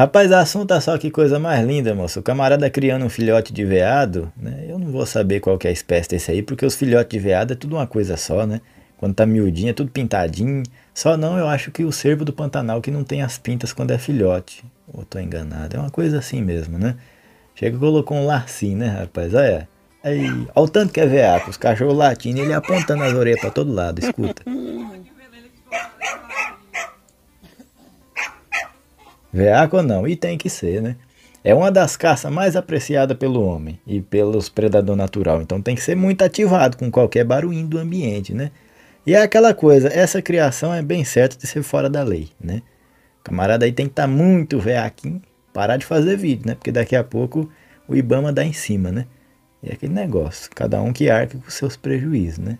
Rapaz, assunto é só que coisa mais linda, moço. O camarada criando um filhote de veado, né? Eu não vou saber qual que é a espécie desse aí, porque os filhotes de veado é tudo uma coisa só, né? Quando tá miudinho, é tudo pintadinho. Só não, eu acho que o cervo do Pantanal que não tem as pintas quando é filhote. Ou tô enganado, é uma coisa assim mesmo, né? Chega e colocou um lacinho, né, rapaz? Olha, aí, olha o tanto que é veado os cachorros latindo, ele apontando as orelhas para todo lado, escuta. Veaco ou não, e tem que ser, né? É uma das caças mais apreciadas pelo homem e pelos predadores natural, então tem que ser muito ativado com qualquer barulhinho do ambiente, né? E é aquela coisa, essa criação é bem certa de ser fora da lei, né? O camarada aí tem que estar tá muito veaquinho, parar de fazer vídeo, né? Porque daqui a pouco o Ibama dá em cima, né? E é aquele negócio, cada um que arca com seus prejuízos, né?